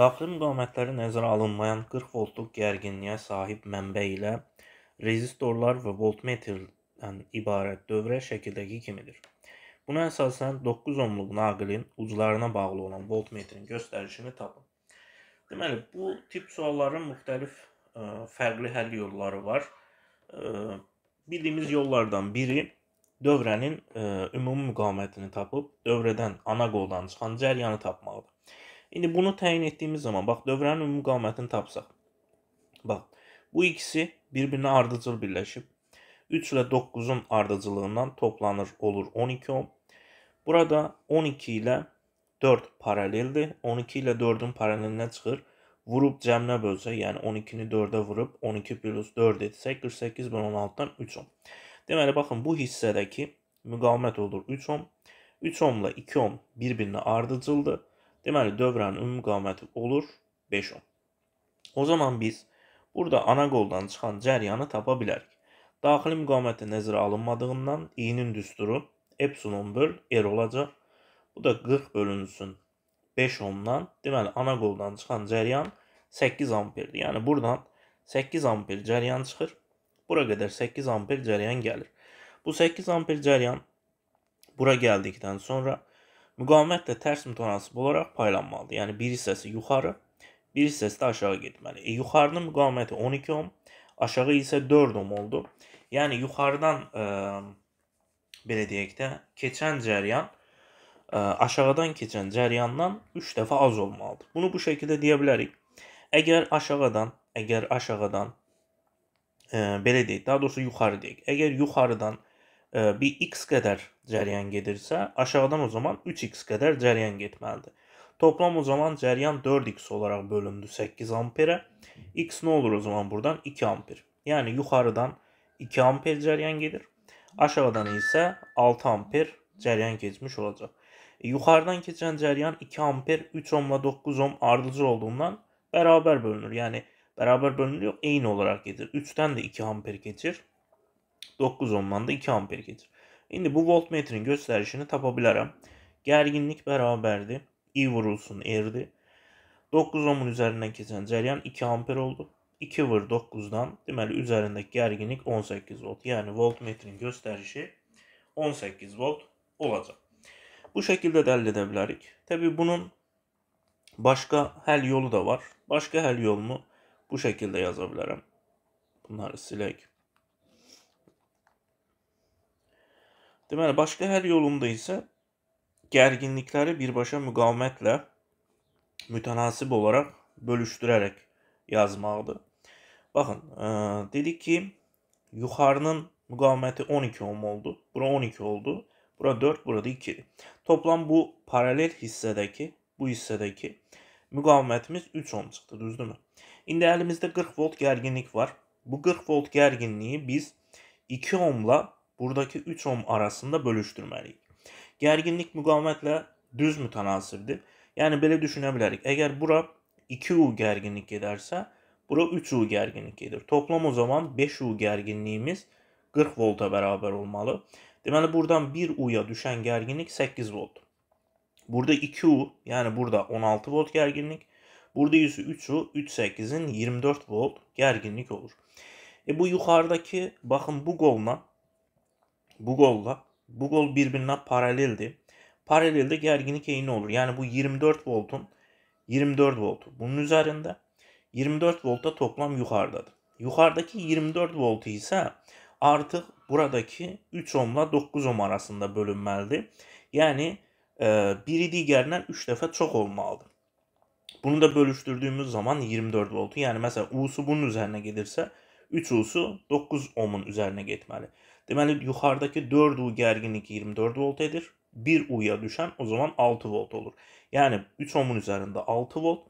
Daxili müqavimətləri nəzərə alınmayan 40 voltluq gərginliyə sahib mənbə ilə rezistorlar və voltmetrdən ibarət dövrə şəkildəki kimidir. Buna əsasən 9 ohmluq naqilin uclarına bağlı olan voltmetrin göstərişini tapın. Deməli, bu tip sualların müxtəlif ə, e, fərqli həll yolları var. Ə, e, bildiyimiz yollardan biri dövrənin ə, e, ümumi müqavimətini tapıb dövrədən ana qoldan çıxan cəryanı tapmaqdır. İndi bunu təyin etdiyimiz zaman bax dövrənin ümumi qamətini tapsaq. Bax bu ikisi bir-birinə ardıcıl birləşib. 3 ilə 9-un ardıcılığından toplanır olur 12 ohm. Burada 12 ilə 4 paraleldir. 12 ilə 4-ün paralelinə çıxır. Vurub cəminə bölsə, yəni 12-ni 4-ə vurub 12 plus 4 etsək 48 bölü 16-dan 3 ohm. Deməli baxın bu hissədəki müqavimət olur 3 ohm. 3 ohmla 2 ohm bir-birinə ardıcıldır. Deməli dövrənin ümumi qaməti olur 5 10. O zaman biz burada ana qoldan çıxan cəryanı tapa bilərik. Daxili müqaməti nəzərə alınmadığından i-nin düsturu epsilon böl r er olacaq. Bu da 40 bölünsün 5 ohmdan. Deməli ana qoldan çıxan cəryan 8 amperdir. Yəni buradan 8 amper cəryan çıxır. Bura qədər 8 amper cəryan gəlir. Bu 8 amper cəryan bura gəldikdən sonra müqavimətlə tərs mütənasib olaraq paylanmalıdır. Yəni bir hissəsi yuxarı, bir hissəsi də aşağı getməli. E, yuxarının müqaviməti 12 ohm, aşağı isə 4 ohm oldu. Yəni yuxarıdan ə, belə deyək də, keçən cəryan ə, aşağıdan keçən cəryandan 3 dəfə az olmalıdır. Bunu bu şəkildə deyə bilərik. Əgər aşağıdan, əgər aşağıdan ə, belə deyək, daha doğrusu yuxarı deyək. Əgər yuxarıdan E, bir x qədər cəryan gedirsə, aşağıdan o zaman 3x qədər cəryan getməlidir. Toplam o zaman cəryan 4x olaraq bölündü 8 amperə. x nə olur o zaman buradan 2 amper. Yəni yuxarıdan 2 amper cəryan gedir. Aşağıdan isə 6 amper cəryan keçmiş olacaq. Yuxarıdan keçən cəryan 2 amper 3 ohmla 9 ohm ardıcıl olduğundan bərabər bölünür. Yəni bərabər bölünür yox, eyni olaraq gedir. 3-dən də 2 amper keçir. 9 ohmdan 2 amper getir. Şimdi bu voltmetrin gösterişini tapabilirim. Gerginlik beraberdi. I vurulsun erdi. 9 ohmun üzerinden keçən cəryan 2 amper oldu. 2 vur 9'dan demeli üzerindeki gerginlik 18 volt. yani voltmetrin gösterişi 18 volt olacak. Bu şekilde de elde edə bilərik. bunun başka həll yolu da var. Başka həll yolunu bu şekilde yazabilirim. Bunları silək. Deməli, başqa hər yolunda isə gərginlikləri birbaşa müqavimətlə mütənasib olaraq bölüşdürərək yazmaqdır. Baxın, ə, e, dedik ki, yuxarının müqaviməti 12 ohm oldu. Bura 12 oldu. Bura 4, burada 2-dir. Toplam bu paralel hissədəki, bu hissədəki müqavimətimiz 3 ohm çıxdı, düzdürmü? İndi əlimizdə 40 volt gərginlik var. Bu 40 volt gərginliyi biz 2 ohmla buradaki 3 ohm arasında bölüşdürməliyik. Gərginlik müqavimətlə düz mütənasibdir. Yəni belə düşünə bilərik. Əgər bura 2U gərginlik gedərsə, bura 3U gərginlik gedir. Toplam o zaman 5U gərginliyimiz 40 volta bərabər olmalı. Deməli buradan 1U'ya düşən gərginlik 8 volt. Burada 2U, yəni burada 16 volt gərginlik. Burada yüzü 3U, 3-8-in 24 volt gərginlik olur. E bu yuxarıdakı, baxın bu qoluna bu golla. Bu gol birbirine paraleldi. Paralelde gerginlik eğimi olur. Yani bu 24 voltun 24 voltu. Bunun üzerinde 24 voltta toplam yukarıdadır. Yukarıdaki 24 voltu ise artık buradaki 3 ohmla 9 ohm arasında bölünmeli. Yani e, biri diğerinden 3 defa çok olmalı. Bunu da bölüştürdüğümüz zaman 24 voltu yani mesela U'su bunun üzerine gelirse 3 U'su 9 ohm'un üzerine gitmeli. Deməli yuxarıdakı 4 U gərginliyi 24 volt edir. 1 U'ya düşen, o zaman 6 volt olur. Yani 3 ohmun üzerinde 6 volt,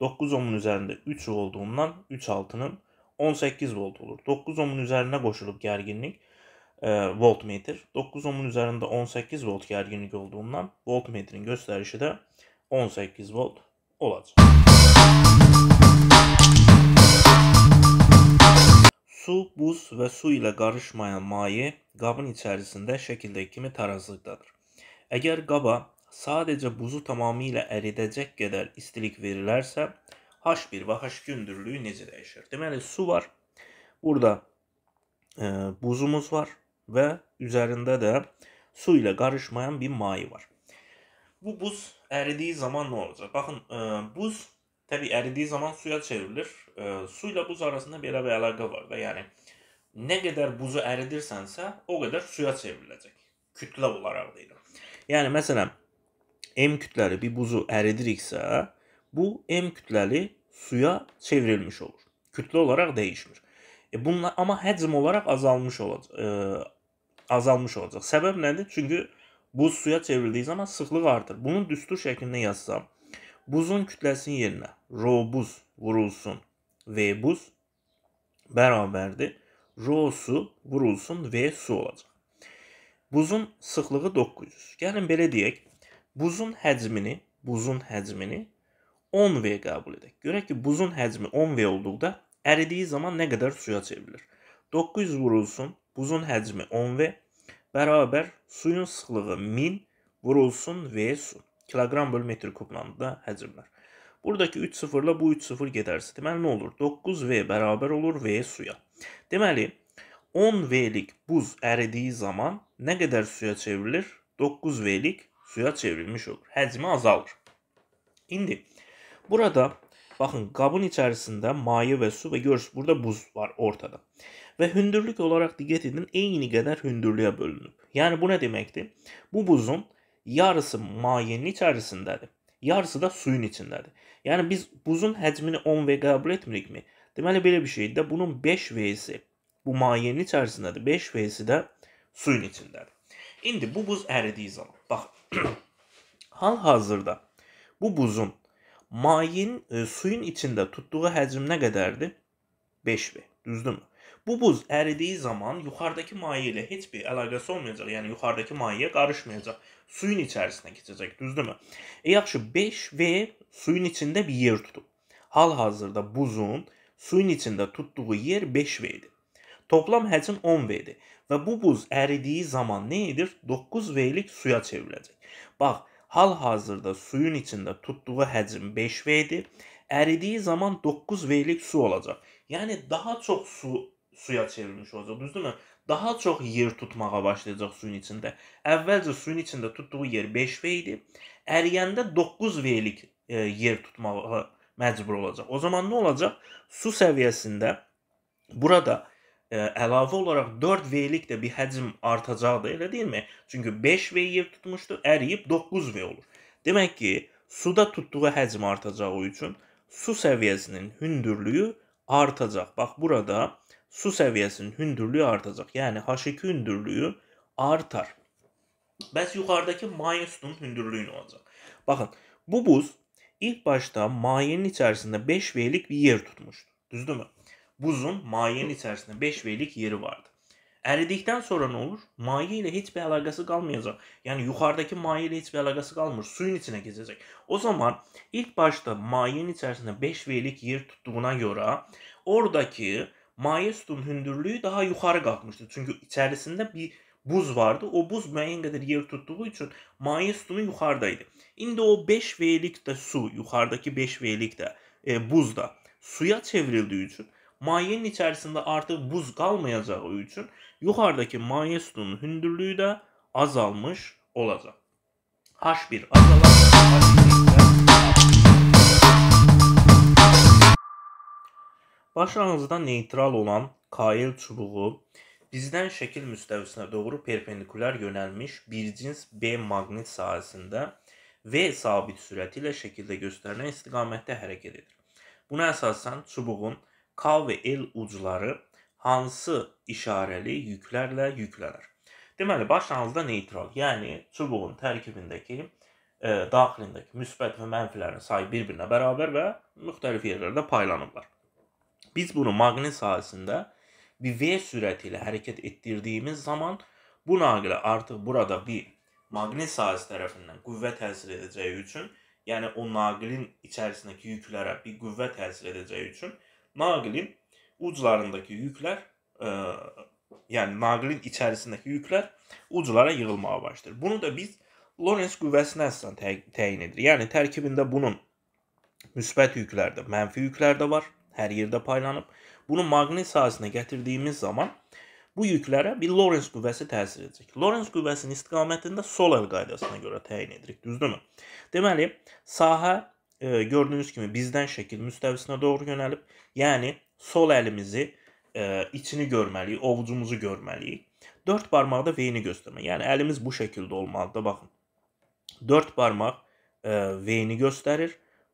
9 ohmun üzərində 3 olduğundan 3 altının 18 volt olur. 9 ohmun üzərinə koşulup gerginlik e, voltmetr. 9 ohmun üzərində 18 volt gərginlik olduğundan voltmetrin göstərişi də 18 volt olacak. su və su ilə qarışmayan maye qabın içərisində şəkildəki kimi tarazlıqdadır. Əgər qaba sadəcə buzu tamamilə əridəcək qədər istilik verilərsə, H1 və H2 hündürlüyü necə dəyişir? Deməli, su var. Burada e, buzumuz var və üzərində də su ilə qarışmayan bir maye var. Bu buz əridiyi zaman nə olacaq? Baxın, e, buz Təbii əridiyi zaman suya çevrilir. E, su ilə buz arasında belə bir əlaqə var da, yəni Nə qədər buzu əridirsənsə, o qədər suya çevriləcək. Kütlə olaraq deyirəm. Yəni məsələn, M kütləli bir buzu əridiriksə, bu M kütləli suya çevrilmiş olur. Kütlə olaraq dəyişmir. E bununla amma həcm olaraq azalmış olacaq. E, azalmış olacaq. Səbəb nədir? Çünki buz suya çevrildiyi zaman sıxlıq artır. Bunu düstur şəklində yazsam, buzun kütləsinin yerinə rho buz vurulsun v buz bərabərdir R'su vurulsun V su olacaq. Buzun sıxlığı 900. Gəlin belə deyək. Buzun həcmini, buzun həcmini 10V qəbul edək. Görək ki, buzun həcmi 10V olduqda əridiyi zaman nə qədər suya çevrilir? 900 vurulsun, buzun həcmi 10V bərabər suyun sıxlığı 1000 vurulsun V su. Kiloqram bölü metr kublandı da həcmlər. Buradakı 3 sıfırla bu 3 sıfır gedərsə, deməli nə olur? 9V bərabər olur V suya. Deməli 10 V-lik buz əridiyi zaman nə qədər suya çevrilir? 9 V-lik suya çevrilmiş olur. Həcmi azalır. İndi burada Baxın qabın içərisində maye və su və görürsüz burada buz var ortada. Və hündürlük olaraq diqqət edin eyni qədər hündürlüyə bölünüb. Yəni bu nə deməkdir? Bu buzun yarısı mayenin içərisindədir. Yarısı da suyun içindədir. Yəni biz buzun həcmini 10V qəbul etmirikmi? Deməli belə bir şeydir də bunun 5 V-si bu mayenin içərisindədir. 5 V-si də suyun içindədir. İndi bu buz əridiyi zaman bax hal-hazırda bu buzun mayenin e, suyun içində tutduğu həcm nə qədərdir? 5V. Düzdürmü? Bu buz əridiyi zaman yuxarıdakı maye ilə heç bir əlaqəsi olmayacaq. Yəni yuxarıdakı mayeyə qarışmayacaq. Suyun içərisinə keçəcək, düzdürmü? E yaxşı, 5V suyun içində bir yer tutub. Hal-hazırda buzun suyun içində tutduğu yer 5 V idi. Toplam həcm 10 V-dir və bu buz əridiyi zaman nə edir? 9 V-lik suya çevriləcək. Bax, hal-hazırda suyun içində tutduğu həcm 5 V-dir. Əridiyi zaman 9 V-lik su olacaq. Yəni daha çox su suya çevrilmiş olacaq, düzdürmü? Daha çox yer tutmağa başlayacaq suyun içində. Əvvəlcə suyun içində tutduğu yer 5 V idi. Əriyəndə 9 V-lik e, yer tutmağa məcbur olacaq. O zaman nə olacaq? Su səviyyəsində burada ə, e, əlavə olaraq 4 V-lik də bir həcm artacaqdır, elə deyilmi? Çünki 5 V yer tutmuşdu, əriyib 9 V olur. Demək ki, suda tutduğu həcm artacağı üçün su səviyyəsinin hündürlüyü artacaq. Bax burada su səviyyəsinin hündürlüyü artacaq. Yəni H2 hündürlüyü artar. Bəs yuxarıdakı mayın sütunun hündürlüyü nə olacaq? Baxın, bu buz ilk başta mayenin içerisinde 5 V'lik bir yer tutmuştu. Düzdür mü? Buzun mayenin içerisinde 5 V'lik yeri vardı. Eridikten sonra ne olur? Maye ile hiçbir alakası kalmayacak. Yani yukarıdaki maye ile hiçbir alakası kalmıyor. Suyun içine gezecek. O zaman ilk başta mayenin içerisinde 5 V'lik yer tuttuğuna göre oradaki maye sütunun hündürlüğü daha yukarı kalkmıştı. Çünkü içerisinde bir buz vardı. O buz müeyyen kadar yer tuttuğu için maye sütunu yukarıdaydı. Şimdi o 5 V'lik de su, yukarıdaki 5 V'lik de e, buz da suya çevrildiği için mayenin içerisinde artık buz kalmayacağı için yukarıdaki maye sutunun hündürlüğü de azalmış olacak. H1 azalan Başlangıcda neytral olan kail çubuğu bizden şekil müstəvisinə doğru perpendiküler yönelmiş bir cins B magnet sayesinde V sabit sürəti ilə şəkildə göstərilən istiqamətdə hərəkət edir. Buna əsasən çubuğun K və L ucları hansı işarəli yüklərlə yüklənir? Deməli, başlanğıcda neytral, yəni çubuğun tərkibindəki ə, e, daxilindəki müsbət və mənfilərin sayı bir-birinə bərabər və müxtəlif yerlərdə paylanıblar. Biz bunu maqnit sahəsində bir V sürəti ilə hərəkət etdirdiyimiz zaman bu naqilə artıq burada bir maqnit sahəsi tərəfindən qüvvə təsir edəcəyi üçün, yəni o naqilin içərisindəki yüklərə bir qüvvə təsir edəcəyi üçün naqilin uclarındakı yüklər ə, e, yəni naqilin içərisindəki yüklər uclara yığılmağa başlayır. Bunu da biz Lorentz qüvvəsinə əsasən tə təyin edirik. Yəni tərkibində bunun müsbət yüklər də, mənfi yüklər də var. Hər yerdə paylanıb. Bunu maqnit sahəsinə gətirdiyimiz zaman bu yüklərə bir Lorentz qüvvəsi təsir edəcək. Lorentz qüvvəsinin istiqamətini də sol əl qaydasına görə təyin edirik, düzdürmü? Deməli, sahə e, gördüyünüz kimi bizdən şəkil müstəvisinə doğru yönəlib. Yəni sol əlimizi e, içini görməliyik, ovucumuzu görməliyik. 4 barmaqda V-ni göstərmə. Yəni əlimiz bu şəkildə olmalıdır, baxın. 4 barmaq e, V-ni göstərir.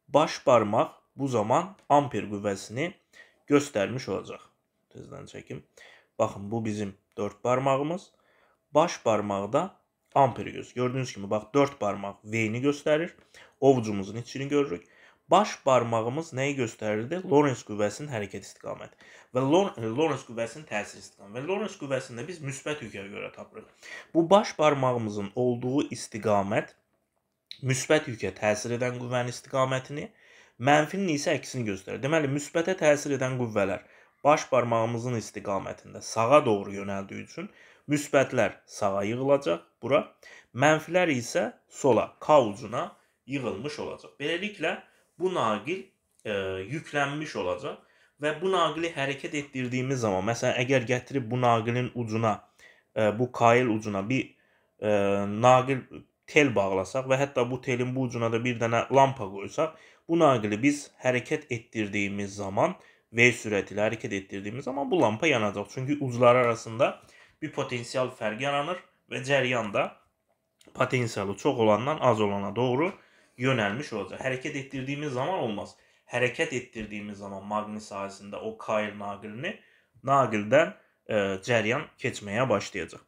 Baş barmaq bu zaman amper qüvvəsini göstərmiş olacaq. Tezdən çəkim. Baxın bu bizim 4 barmağımız. Baş barmaqda amperi göz. Gördüyünüz kimi bax 4 barmaq V-ni göstərir. Ovucumuzun içini görürük. Baş barmağımız nəyi göstərirdi? Lorentz qüvvəsinin hərəkət istiqaməti və e, Lorentz qüvvəsinin təsir istiqaməti. Və Lorentz qüvvəsində biz müsbət yükə görə tapırıq. Bu baş barmağımızın olduğu istiqamət müsbət yükə təsir edən qüvvənin istiqamətini, mənfinin isə əksini göstərir. Deməli, müsbətə təsir edən qüvvələr baş barmağımızın istiqamətində sağa doğru yönəldiyi üçün müsbətlər sağa yığılacaq bura, mənfilər isə sola, k ucuna yığılmış olacaq. Beləliklə bu naqil e, yüklənmiş olacaq və bu naqili hərəkət etdirdiyimiz zaman, məsələn, əgər gətirib bu naqilin ucuna, e, bu kail ucuna bir e, naqil tel bağlasaq və hətta bu telin bu ucuna da bir dənə lampa qoysaq, bu naqili biz hərəkət etdirdiyimiz zaman V süratiyle hareket ettirdiğimiz zaman bu lampa yanacak. Çünkü uzlar arasında bir potansiyel ferg yaranır ve ceryan da potansiyeli çok olandan az olana doğru yönelmiş olacak. Hareket ettirdiğimiz zaman olmaz. Hareket ettirdiğimiz zaman magnet sayesinde o kail nagilini nagilden e, ceryan geçmeye başlayacak.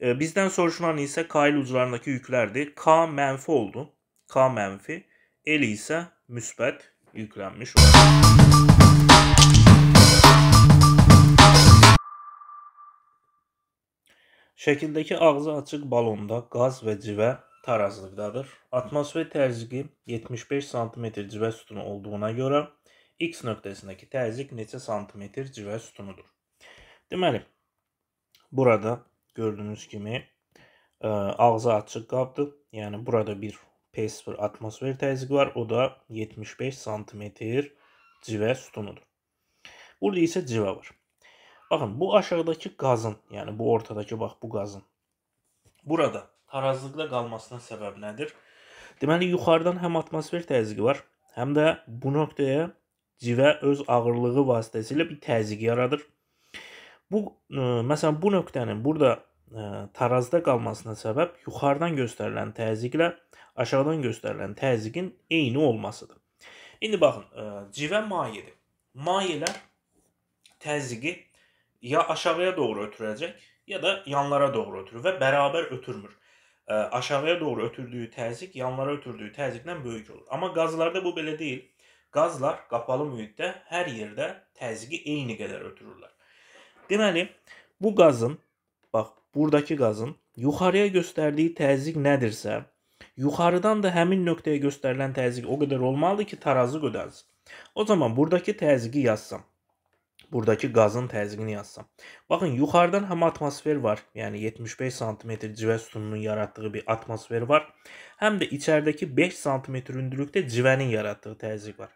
E, bizden soruşulan ise kayıl uzlarındaki yüklerdi. K menfi oldu. K menfi. L ise müsbet yüklenmiş oldu. Şəkildəki ağzı açıq balonda qaz və civə tarazlıqdadır. Atmosfer təzyiqi 75 sm civə sütunu olduğuna görə X nöqtəsindəki təzyiq neçə santimetr civə sütunudur? Deməli, burada gördüyünüz kimi ə, e, ağzı açıq qabdır. Yəni burada bir P0 atmosfer təzyiqi var. O da 75 sm civə sütunudur. Burada isə civə var. Baxın bu aşağıdakı qazın, yəni bu ortadakı bax bu qazın burada tarazlıqda qalmasının səbəb nədir? Deməli yuxarıdan həm atmosfer təzyiqi var, həm də bu nöqtəyə civə öz ağırlığı vasitəsilə bir təzyiq yaradır. Bu ə, e, məsələn bu nöqtənin burada ə, e, tarazda qalmasına səbəb yuxarıdan göstərilən təzyiqlə aşağıdan göstərilən təzyiqin eyni olmasıdır. İndi baxın, ə, e, civə mayedir. Mayelər təzyiqi ya aşağıya doğru ötürəcək, ya da yanlara doğru ötürür və bərabər ötürmür. E, aşağıya doğru ötürdüyü təzyiq yanlara ötürdüyü təzyiqdən böyük olur. Amma qazlarda bu belə deyil. Qazlar qapalı mühitdə hər yerdə təzyiqi eyni qədər ötürürlər. Deməli, bu qazın bax, burdakı qazın yuxarıya göstərdiyi təzyiq nədirsə, yuxarıdan da həmin nöqtəyə göstərilən təzyiq o qədər olmalıdır ki, tarazı gödəlsin. O zaman burdakı təzyiqi yazsam buradakı qazın təzyiqini yazsam. Baxın, yuxarıdan həm atmosfer var, yəni 75 sm civə sütununun yaratdığı bir atmosfer var, həm də içəridəki 5 sm hündürlükdə civənin yaratdığı təzyiq var.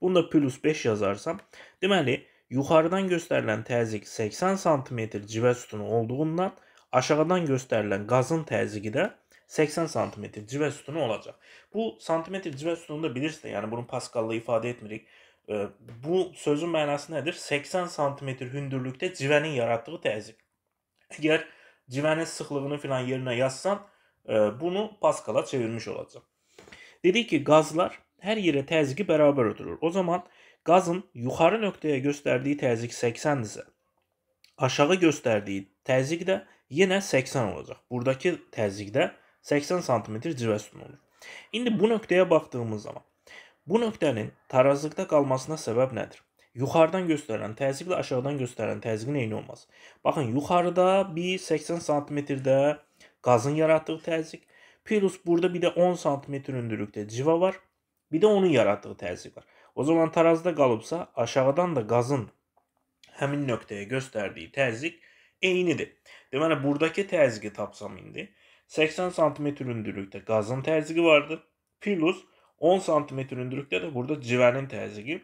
Bunu da plus 5 yazarsam, deməli, yuxarıdan göstərilən təzyiq 80 sm civə sütunu olduğundan, aşağıdan göstərilən qazın təzyiqi də 80 sm civə sütunu olacaq. Bu santimetr civə sütununu da bilirsiniz, yəni bunu paskallı ifadə etmirik. Bu sözün mənası nədir? 80 sm hündürlükdə civənin yaratdığı təzyiq. Əgər civənin sıxlığını filan yerinə yazsan, e, bunu paskala çevirmiş olacaq. Dedik ki, qazlar hər yerə təzyiqi bərabər ötürür. O zaman qazın yuxarı nöqtəyə göstərdiyi təzyiq 80-dirsə, aşağı göstərdiyi təzyiq də yenə 80 olacaq. Buradakı təzyiqdə 80 sm civə sütunu olur. İndi bu nöqtəyə baxdığımız zaman Bu nöqtənin tarazlıqda qalmasına səbəb nədir? Yuxarıdan göstərilən təzyiqlə aşağıdan göstərilən təzyiqin eyni olmaz. Baxın, yuxarıda bir 80 sm-də qazın yaratdığı təzyiq, plus burada bir də 10 sm hündürlükdə civa var, bir də onun yaratdığı təzyiq var. O zaman tarazda qalıbsa, aşağıdan da qazın həmin nöqtəyə göstərdiyi təzyiq eynidir. Deməli, buradakı təzyiqi tapsam indi 80 sm hündürlükdə qazın təzyiqi vardı, plus 10 sm hündürlükdə də burada civənin təzyiqi.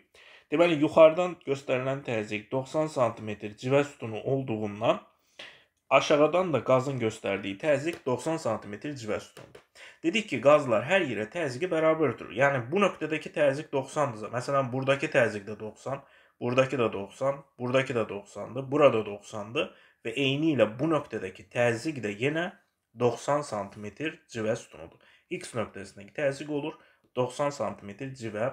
Deməli, yuxarıdan göstərilən təzyiq 90 sm civə sütunu olduğundan aşağıdan da qazın göstərdiyi təzyiq 90 sm civə sütunudur. Dedik ki, qazlar hər yerə təzyiqi bərabər ötürür. Yəni bu nöqtədəki təzyiq 90-dırsa, məsələn, burdakı təzyiq də 90, burdakı da 90, burdakı da 90-dır, burada 90-dır və eyni ilə bu nöqtədəki təzyiq də yenə 90 sm civə sütunudur. X nöqtəsindəki təzyiq olur 90 sm civə